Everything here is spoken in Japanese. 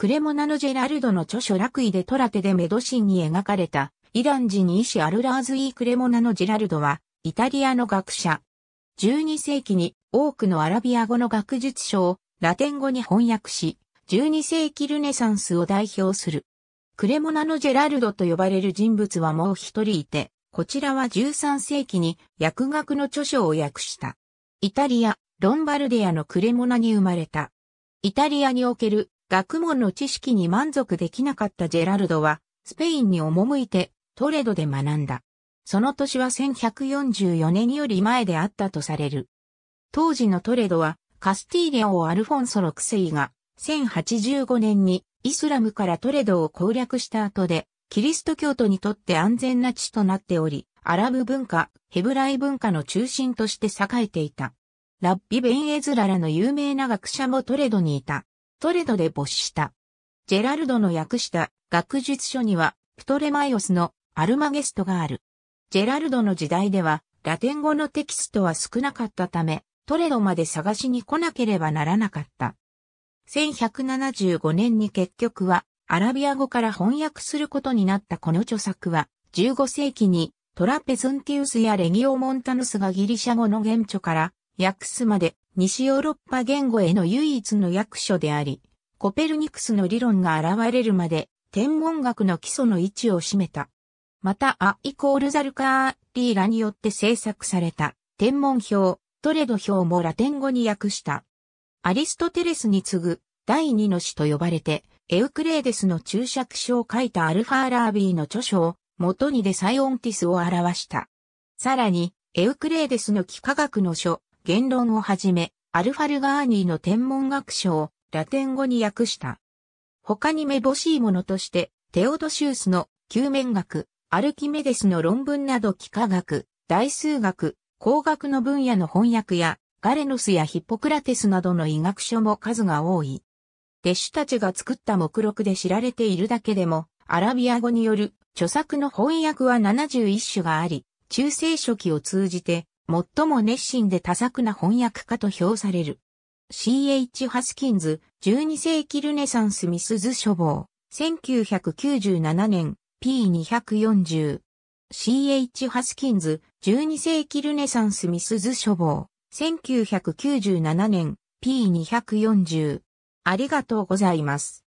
クレモナのジェラルドの著書楽位でトラテでメドシンに描かれた、イラン人医師アルラーズ・イー・クレモナのジェラルドは、イタリアの学者。12世紀に多くのアラビア語の学術書をラテン語に翻訳し、12世紀ルネサンスを代表する。クレモナのジェラルドと呼ばれる人物はもう一人いて、こちらは13世紀に薬学の著書を訳した。イタリア、ロンバルディアのクレモナに生まれた。イタリアにおける学問の知識に満足できなかったジェラルドは、スペインに赴いて、トレドで学んだ。その年は1144年より前であったとされる。当時のトレドは、カスティーリアをアルフォンソ6世が、1085年にイスラムからトレドを攻略した後で、キリスト教徒にとって安全な地となっており、アラブ文化、ヘブライ文化の中心として栄えていた。ラッビ・ベンエズラらの有名な学者もトレドにいた。トレドで没した。ジェラルドの訳した学術書には、プトレマイオスのアルマゲストがある。ジェラルドの時代では、ラテン語のテキストは少なかったため、トレドまで探しに来なければならなかった。1175年に結局は、アラビア語から翻訳することになったこの著作は、15世紀にトラペズンティウスやレギオ・モンタヌスがギリシャ語の原著から訳すまで西ヨーロッパ言語への唯一の役所であり、コペルニクスの理論が現れるまで、天文学の基礎の位置を占めた。また、ア・イコール・ザルカー・リーラによって制作された、天文表、トレド表もラテン語に訳した。アリストテレスに次ぐ、第二の詩と呼ばれて、エウクレーデスの注釈書を書いたアルファーラービーの著書を、元にデサイオンティスを表した。さらに、エウクレーデスの幾何学の書、言論をはじめ、アルファルガーニーの天文学書をラテン語に訳した。他にめぼしいものとして、テオドシウスの球面学、アルキメデスの論文など幾何学、大数学、工学の分野の翻訳や、ガレノスやヒポクラテスなどの医学書も数が多い。弟子たちが作った目録で知られているだけでも、アラビア語による著作の翻訳は71種があり、中世初期を通じて最も熱心で多作な翻訳家と評される。C.H. ハスキンズ、12世紀ルネサンスミスズ書房、1997年、P240。C.H. ハスキンズ、12世紀ルネサンスミスズ書房、1997年、P240。ありがとうございます。